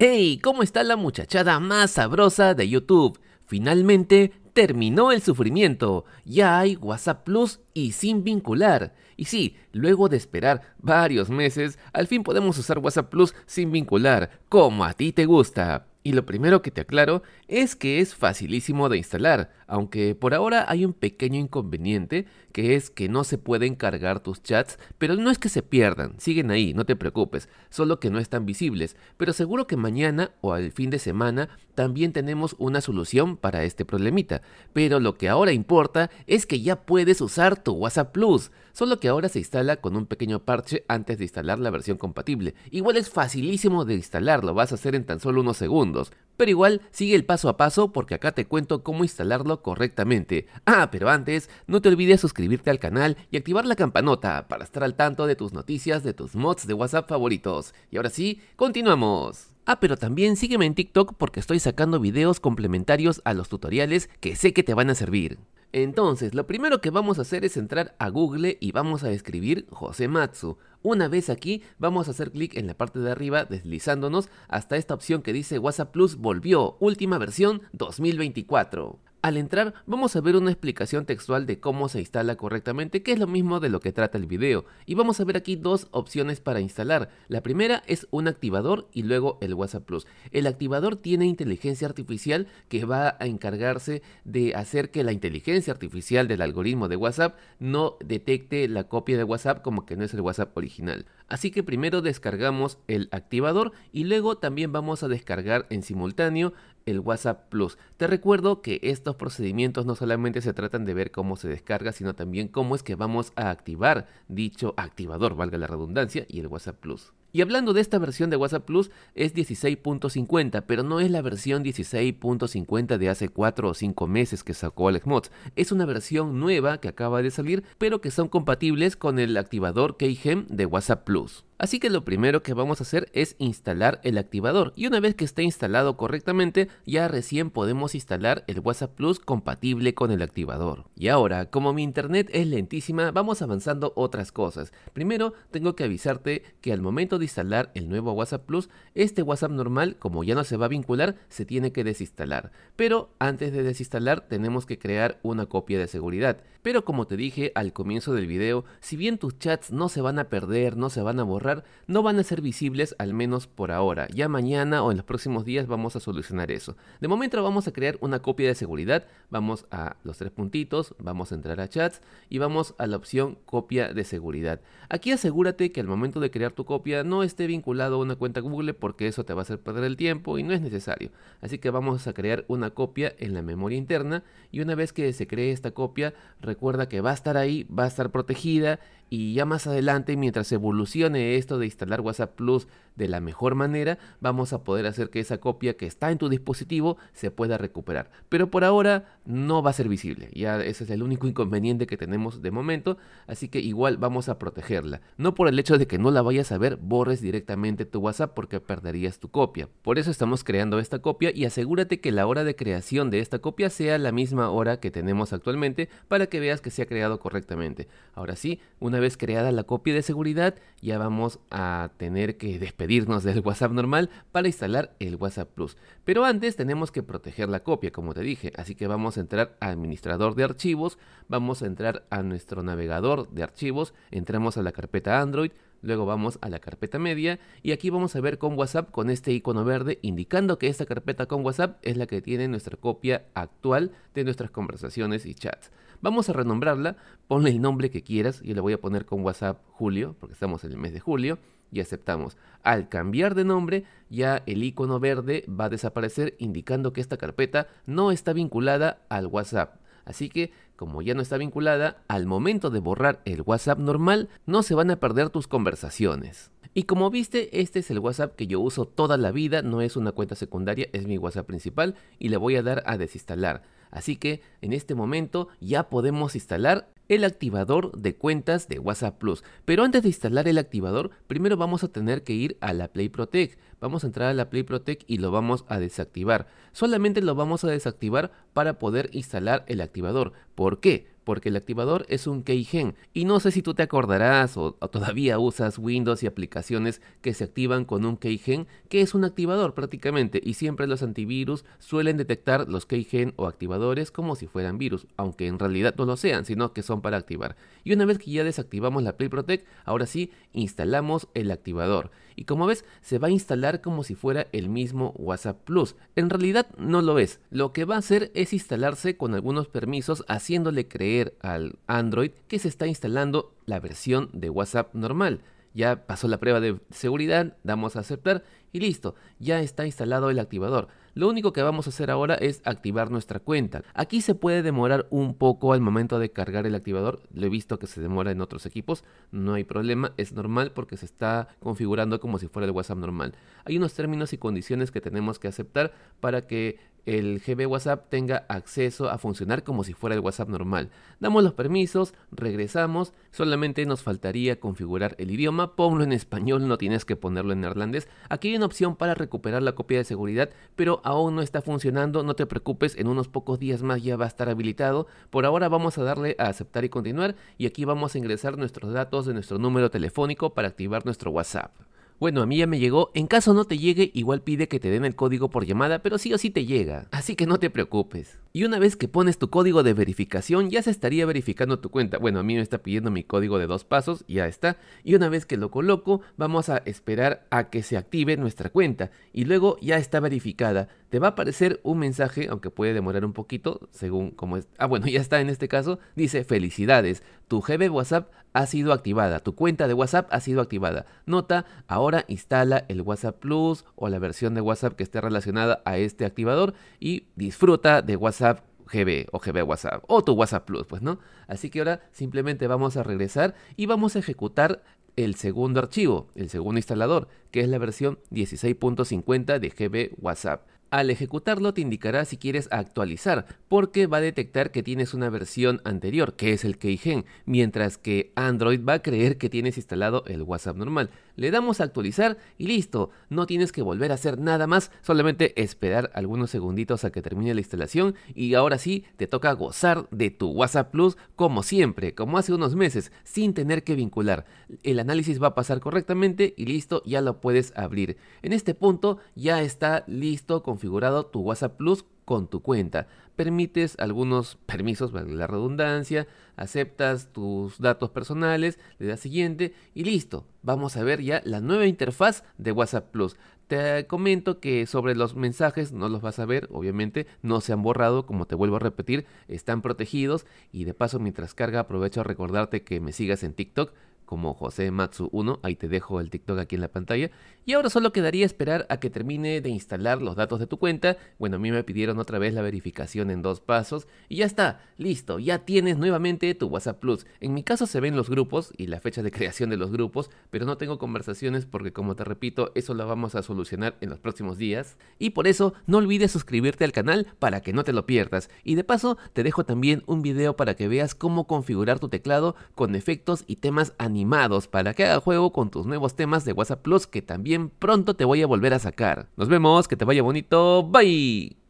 ¡Hey! ¿Cómo está la muchachada más sabrosa de YouTube? Finalmente terminó el sufrimiento. Ya hay WhatsApp Plus y sin vincular. Y sí, luego de esperar varios meses, al fin podemos usar WhatsApp Plus sin vincular, como a ti te gusta. Y lo primero que te aclaro es que es facilísimo de instalar, aunque por ahora hay un pequeño inconveniente que es que no se pueden cargar tus chats, pero no es que se pierdan, siguen ahí, no te preocupes, solo que no están visibles, pero seguro que mañana o al fin de semana también tenemos una solución para este problemita, pero lo que ahora importa es que ya puedes usar tu WhatsApp Plus, solo que ahora se instala con un pequeño parche antes de instalar la versión compatible, igual es facilísimo de instalar, lo vas a hacer en tan solo unos segundos pero igual sigue el paso a paso porque acá te cuento cómo instalarlo correctamente. Ah, pero antes, no te olvides suscribirte al canal y activar la campanota para estar al tanto de tus noticias de tus mods de WhatsApp favoritos. Y ahora sí, continuamos. Ah, pero también sígueme en TikTok porque estoy sacando videos complementarios a los tutoriales que sé que te van a servir. Entonces, lo primero que vamos a hacer es entrar a Google y vamos a escribir José Matsu. Una vez aquí, vamos a hacer clic en la parte de arriba deslizándonos hasta esta opción que dice WhatsApp Plus volvió, última versión 2024. Al entrar vamos a ver una explicación textual de cómo se instala correctamente, que es lo mismo de lo que trata el video. Y vamos a ver aquí dos opciones para instalar. La primera es un activador y luego el WhatsApp Plus. El activador tiene inteligencia artificial que va a encargarse de hacer que la inteligencia artificial del algoritmo de WhatsApp no detecte la copia de WhatsApp como que no es el WhatsApp original. Así que primero descargamos el activador y luego también vamos a descargar en simultáneo el WhatsApp Plus. Te recuerdo que estos procedimientos no solamente se tratan de ver cómo se descarga, sino también cómo es que vamos a activar dicho activador, valga la redundancia, y el WhatsApp Plus. Y hablando de esta versión de WhatsApp Plus, es 16.50, pero no es la versión 16.50 de hace 4 o 5 meses que sacó Alex Mods. Es una versión nueva que acaba de salir, pero que son compatibles con el activador KGEM de WhatsApp Plus. Así que lo primero que vamos a hacer es instalar el activador y una vez que esté instalado correctamente ya recién podemos instalar el WhatsApp Plus compatible con el activador. Y ahora, como mi internet es lentísima, vamos avanzando otras cosas. Primero tengo que avisarte que al momento de instalar el nuevo WhatsApp Plus, este WhatsApp normal, como ya no se va a vincular, se tiene que desinstalar. Pero antes de desinstalar tenemos que crear una copia de seguridad. Pero como te dije al comienzo del video, si bien tus chats no se van a perder, no se van a borrar, no van a ser visibles al menos por ahora. Ya mañana o en los próximos días vamos a solucionar eso. De momento vamos a crear una copia de seguridad, vamos a los tres puntitos, vamos a entrar a chats y vamos a la opción copia de seguridad. Aquí asegúrate que al momento de crear tu copia no no esté vinculado a una cuenta Google porque eso te va a hacer perder el tiempo y no es necesario. Así que vamos a crear una copia en la memoria interna y una vez que se cree esta copia, recuerda que va a estar ahí, va a estar protegida y ya más adelante, mientras evolucione esto de instalar WhatsApp Plus de la mejor manera, vamos a poder hacer que esa copia que está en tu dispositivo se pueda recuperar. Pero por ahora no va a ser visible. Ya ese es el único inconveniente que tenemos de momento. Así que igual vamos a protegerla. No por el hecho de que no la vayas a ver, borres directamente tu WhatsApp porque perderías tu copia. Por eso estamos creando esta copia y asegúrate que la hora de creación de esta copia sea la misma hora que tenemos actualmente para que veas que se ha creado correctamente. Ahora sí, una una vez creada la copia de seguridad, ya vamos a tener que despedirnos del WhatsApp normal para instalar el WhatsApp Plus. Pero antes tenemos que proteger la copia, como te dije. Así que vamos a entrar a administrador de archivos, vamos a entrar a nuestro navegador de archivos, entramos a la carpeta Android, Luego vamos a la carpeta media y aquí vamos a ver con WhatsApp con este icono verde indicando que esta carpeta con WhatsApp es la que tiene nuestra copia actual de nuestras conversaciones y chats. Vamos a renombrarla, ponle el nombre que quieras, yo le voy a poner con WhatsApp Julio porque estamos en el mes de julio y aceptamos. Al cambiar de nombre ya el icono verde va a desaparecer indicando que esta carpeta no está vinculada al WhatsApp. Así que como ya no está vinculada, al momento de borrar el WhatsApp normal no se van a perder tus conversaciones. Y como viste, este es el WhatsApp que yo uso toda la vida, no es una cuenta secundaria, es mi WhatsApp principal y le voy a dar a desinstalar. Así que en este momento ya podemos instalar el activador de cuentas de WhatsApp Plus. Pero antes de instalar el activador, primero vamos a tener que ir a la Play Protect. Vamos a entrar a la Play Protect y lo vamos a desactivar. Solamente lo vamos a desactivar para poder instalar el activador. ¿Por qué? porque el activador es un keygen y no sé si tú te acordarás o, todavía usas Windows y aplicaciones que se activan con un keygen, que es un activador prácticamente y siempre los antivirus suelen detectar los keygen o activadores como si fueran virus, aunque en realidad no lo sean, sino que son para activar. Y una vez que ya desactivamos la Play Protect, ahora sí instalamos el activador y como ves se va a instalar como si fuera el mismo WhatsApp Plus. En realidad no lo es. Lo que va a hacer es instalarse con algunos permisos haciéndole creer al Android que se está instalando la versión de WhatsApp normal. Ya pasó la prueba de seguridad, damos a aceptar y listo, ya está instalado el activador. Lo único que vamos a hacer ahora es activar nuestra cuenta. Aquí se puede demorar un poco al momento de cargar el activador. Lo he visto que se demora en otros equipos. No hay problema, es normal porque se está configurando como si fuera el WhatsApp normal. Hay unos términos y condiciones que tenemos que aceptar para que el GB WhatsApp tenga acceso a funcionar como si fuera el WhatsApp normal. Damos los permisos, regresamos, solamente nos faltaría configurar el idioma, ponlo en español, no tienes que ponerlo en neerlandés. Aquí hay opción para recuperar la copia de seguridad, pero aún no está funcionando, no te preocupes, en unos pocos días más ya va a estar habilitado. Por ahora vamos a darle a aceptar y continuar y aquí vamos a ingresar nuestros datos de nuestro número telefónico para activar nuestro WhatsApp. Bueno, a mí ya me llegó. En caso no te llegue, igual pide que te den el código por llamada, pero sí o sí te llega. Así que no te preocupes. Y una vez que pones tu código de verificación, ya se estaría verificando tu cuenta. Bueno, a mí me está pidiendo mi código de dos pasos, ya está. Y una vez que lo coloco, vamos a esperar a que se active nuestra cuenta. Y luego ya está verificada. Te va a aparecer un mensaje, aunque puede demorar un poquito, según como es. Ah, bueno, ya está en este caso. Dice, felicidades, tu GB WhatsApp ha sido activada, tu cuenta de WhatsApp ha sido activada. Nota, ahora instala el WhatsApp Plus o la versión de WhatsApp que esté relacionada a este activador y disfruta de WhatsApp GB o GB WhatsApp o tu WhatsApp Plus, pues, ¿no? Así que ahora simplemente vamos a regresar y vamos a ejecutar el segundo archivo, el segundo instalador, que es la versión 16.50 de GB WhatsApp. Al ejecutarlo te indicará si quieres actualizar, porque va a detectar que tienes una versión anterior, que es el Keygen, mientras que Android va a creer que tienes instalado el WhatsApp normal le damos a actualizar y listo, no tienes que volver a hacer nada más, solamente esperar algunos segunditos a que termine la instalación y ahora sí te toca gozar de tu WhatsApp Plus como siempre, como hace unos meses, sin tener que vincular. El análisis va a pasar correctamente y listo, ya lo puedes abrir. En este punto ya está listo configurado tu WhatsApp Plus con tu cuenta. Permites algunos permisos, la redundancia, aceptas tus datos personales, le das siguiente y listo. Vamos a ver ya la nueva interfaz de WhatsApp Plus. Te comento que sobre los mensajes no los vas a ver, obviamente no se han borrado, como te vuelvo a repetir, están protegidos y de paso mientras carga aprovecho a recordarte que me sigas en TikTok, como José Matsu 1. Ahí te dejo el TikTok aquí en la pantalla. Y ahora solo quedaría esperar a que termine de instalar los datos de tu cuenta. Bueno, a mí me pidieron otra vez la verificación en dos pasos. Y ya está, listo, ya tienes nuevamente tu WhatsApp Plus. En mi caso se ven los grupos y la fecha de creación de los grupos, pero no tengo conversaciones porque como te repito, eso lo vamos a solucionar en los próximos días. Y por eso no olvides suscribirte al canal para que no te lo pierdas. Y de paso te dejo también un video para que veas cómo configurar tu teclado con efectos y temas animados para que haga juego con tus nuevos temas de WhatsApp Plus que también pronto te voy a volver a sacar. Nos vemos, que te vaya bonito, bye.